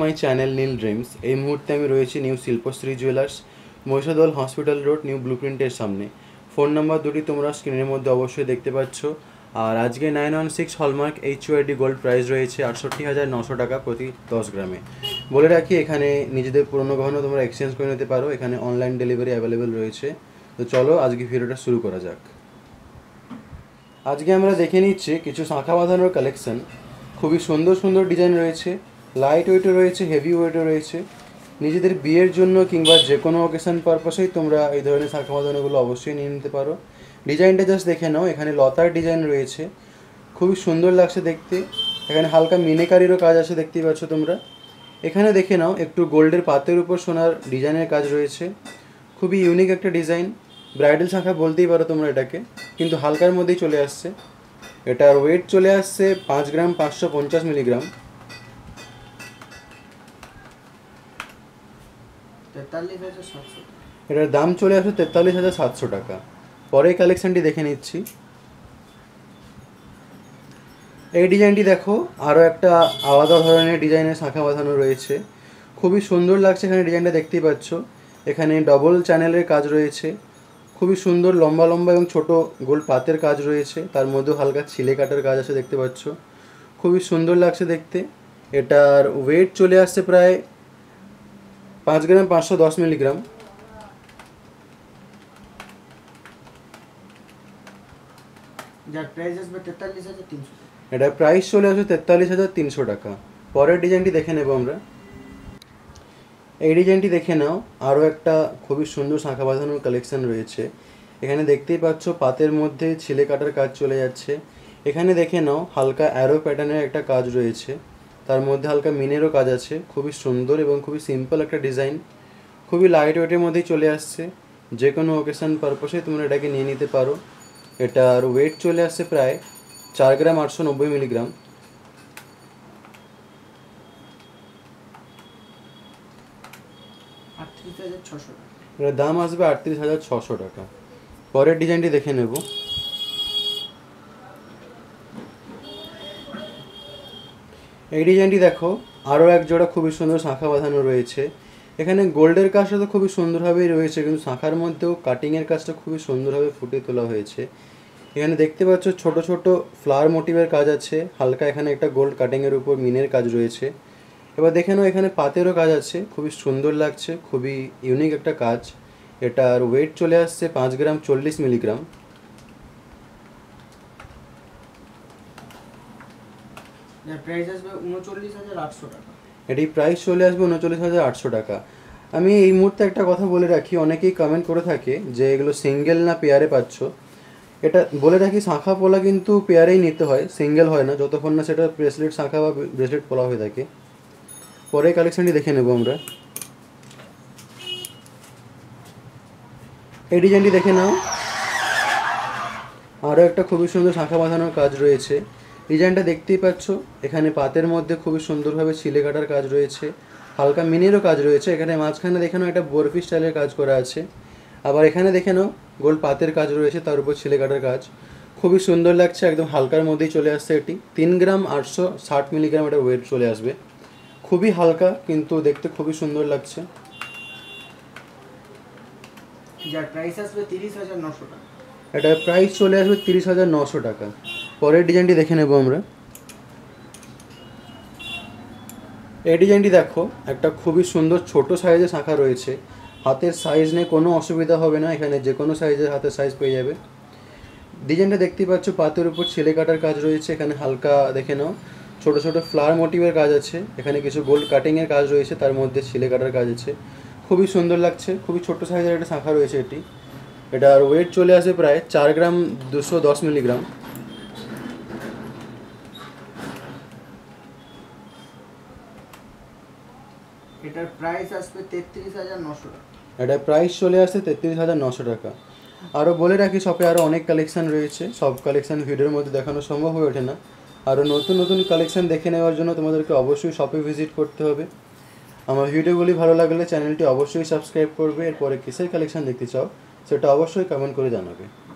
my channel Neil dreams এই মুহূর্তে আমি রয়েছি new Shilpashree jewellers Mahishadal hospital road new blue প্রিন্টের সামনে ফোন নাম্বার দুটি তোমরা স্ক্রিনের মধ্যে অবশ্যই দেখতে পাচ্ছ আর আজকে nine one six hallmark HUID gold price রয়েছে আটষট্টি হাজার নশো টাকা প্রতি দশ গ্রামে বলে রাখি এখানে নিজেদের পুরনো গহনা তোমরা এক্সচেঞ্জ করে নিতে পারো এখানে অনলাইন ডেলিভারি অ্যাভেলেবেল রয়েছে তো চলো আজকে ভিডিওটা শুরু করা যাক আজকে আমরা দেখে নিচ্ছি কিছু শাঁখা বাঁধানোর কালেকশন খুবই সুন্দর সুন্দর ডিজাইন রয়েছে লাইট ওয়েটও রয়েছে হেভি ওয়েটও রয়েছে নিজেদের বিয়ের জন্য কিংবা যে কোনো অকেশান পারপাসেই তোমরা এই ধরনের শাখা বাঁধানোগুলো অবশ্যই নিয়ে নিতে পারো ডিজাইনটা জাস্ট দেখে নাও এখানে লতার ডিজাইন রয়েছে খুবই সুন্দর লাগছে দেখতে এখানে হালকা মিনেকারিরও কাজ আছে দেখতেই পাচ্ছ তোমরা এখানে দেখে নাও একটু গোল্ডের পাতের উপর সোনার ডিজাইনের কাজ রয়েছে খুবই ইউনিক একটা ডিজাইন ব্রাইডাল শাখা বলতেই পারো তোমরা এটাকে কিন্তু হালকার মধ্যেই চলে আসছে এটার ওয়েট চলে আসছে পাঁচ গ্রাম পাঁচশো পঞ্চাশ মিলিগ্রাম এটার দাম চলে আসে তেতাল্লিশ হাজার সাতশো টাকা পরে কালেকশনটি দেখে নিচ্ছি এই ডিজাইনটি দেখো আরও একটা আলাদা ধরনের ডিজাইনের শাঁখা বাঁধানো রয়েছে খুবই সুন্দর লাগছে এখানে ডিজাইনটা দেখতেই পাচ্ছ এখানে ডবল চ্যানেলের কাজ রয়েছে খুবই সুন্দর লম্বা লম্বা এবং ছোট গোল পাতের কাজ রয়েছে তার মধ্যেও হালকা ছিলে কাটার কাজ আছে দেখতে পাচ্ছ খুবই সুন্দর লাগছে দেখতে এটার ওয়েট চলে আসছে প্রায় পাঁচ গ্রাম পাঁচশো দশ মিলিগ্রাম এটা প্রাইস চলে আসবে তেতাল্লিশ হাজার তিনশো টাকা পরের ডিজাইনটি দেখে নেব আমরা এই ডিজাইনটি দেখে নাও আরও একটা খুবই সুন্দর শাঁখা বাঁধানোর কালেকশান রয়েছে এখানে দেখতেই পাচ্ছ পাতের মধ্যে ছিলে কাটার কাজ চলে যাচ্ছে এখানে দেখে নাও হালকা অ্যারো প্যাটার্নের একটা কাজ রয়েছে তার মধ্যে হালকা মিনেরও কাজ আছে খুবই সুন্দর এবং খুবই সিম্পল একটা ডিজাইন খুবই লাইট ওয়েটের মধ্যেই চলে আসছে যে কোনো ওকেশান পারপাসে তোমরা এটাকে নিয়ে নিতে পারো এটার ওয়েট চলে আসছে প্রায় চার গ্রাম আটশো নব্বই মিলিগ্রাম দাম আসবে আটত্রিশ হাজার ছশো টাকা পরের ডিজাইনটি দেখে নেব এই ডিজাইনটি দেখো আরও এক জোড়া খুবই সুন্দর শাঁখা বাঁধানো রয়েছে এখানে গোল্ডের কাজটা তো খুবই সুন্দরভাবেই রয়েছে কিন্তু শাঁখার মধ্যেও কাটিংয়ের কাজটা খুবই সুন্দরভাবে ফুটিয়ে তোলা হয়েছে এখানে দেখতে পাচ্ছ ছোট ছোট ফ্লাওয়ার মোটিভের কাজ আছে হালকা এখানে একটা গোল্ড কাটিংয়ের উপর মিনের কাজ রয়েছে এবার দেখে নাও এখানে পাতেরও কাজ আছে খুবই সুন্দর লাগছে খুবই ইউনিক একটা কাজ এটার ওয়েট চলে আসছে পাঁচ গ্রাম চল্লিশ মিলিগ্রাম এটি প্রাইস প্রাইস চলে আসবে উনচল্লিশ হাজার আটশো টাকা আমি এই মুহূর্তে একটা কথা বলে রাখি অনেকেই কমেন্ট করে থাকে যে এগুলো সিঙ্গেল না পেয়ারে পাচ্ছ এটা বলে রাখি শাঁখা পোলা কিন্তু পেয়ারেই নিতে হয় সিঙ্গেল হয় না যতক্ষণ না সেটা ব্রেসলেট শাঁখা বা ব্রেসলেট পোলা হয়ে থাকে পরে কালেকশানটি দেখে নেব আমরা এই ডিজাইনটি দেখে নাও আরও একটা খুবই সুন্দর শাঁখা বাঁধানোর কাজ রয়েছে ডিজাইনটা দেখতেই পাচ্ছ এখানে পাতের মধ্যে খুবই সুন্দরভাবে ছিলে কাটার কাজ রয়েছে হালকা মিনিরও কাজ রয়েছে এখানে মাঝখানে দেখানো একটা বরফি স্টাইলের কাজ করা আছে আবার এখানে দেখে নাও গোল পাতের কাজ রয়েছে তার উপর ছিলে কাটার কাজ খুবই সুন্দর লাগছে একদম হালকার মধ্যেই চলে আসছে এটি তিন গ্রাম আটশো ষাট মিলিগ্রাম এটা ওয়েট চলে আসবে খুবই হালকা কিন্তু দেখতে খুবই সুন্দর লাগছে যার প্রাইস আসবে তিরিশ হাজার নশো টাকা এটার প্রাইস চলে আসবে তিরিশ হাজার নশো টাকা পরের ডিজাইনটি দেখে নেব আমরা এই ডিজাইনটি দেখো একটা খুবই সুন্দর ছোট সাইজের শাঁখা রয়েছে হাতের সাইজ নিয়ে কোনো অসুবিধা হবে না এখানে যে কোনো সাইজের হাতের সাইজ পেয়ে যাবে ডিজাইনটা দেখতে পাচ্ছ পাতের উপর ছেলে কাটার কাজ রয়েছে এখানে হালকা দেখে নাও ছোটো ছোটো ফ্লাওয়ার মোটিভের কাজ আছে এখানে কিছু গোল্ড কাটিংয়ের কাজ রয়েছে তার মধ্যে ছেলে কাটার কাজ আছে খুবই সুন্দর লাগছে খুবই ছোট সাইজের একটা শাঁখা রয়েছে এটি এটার ওয়েট চলে আসে প্রায় চার গ্রাম দুশো দশ মিলিগ্রাম এটার প্রাইস আসবে তেত্রিশ হাজার নশো টাকা এটার প্রাইস চলে আসছে তেত্রিশ হাজার নশো টাকা আরও বলে রাখি শপে আরও অনেক কালেকশান রয়েছে সব কালেকশান ভিডিওর মধ্যে দেখানো সম্ভব হয়ে ওঠে না আরও নতুন নতুন কালেকশান দেখে নেওয়ার জন্য তোমাদেরকে অবশ্যই শপে ভিজিট করতে হবে আমার ভিডিওগুলি ভালো লাগলে চ্যানেলটি অবশ্যই সাবস্ক্রাইব করবে এরপরে কিসের কালেকশান দেখতে চাও সেটা অবশ্যই কমেন্ট করে জানাবে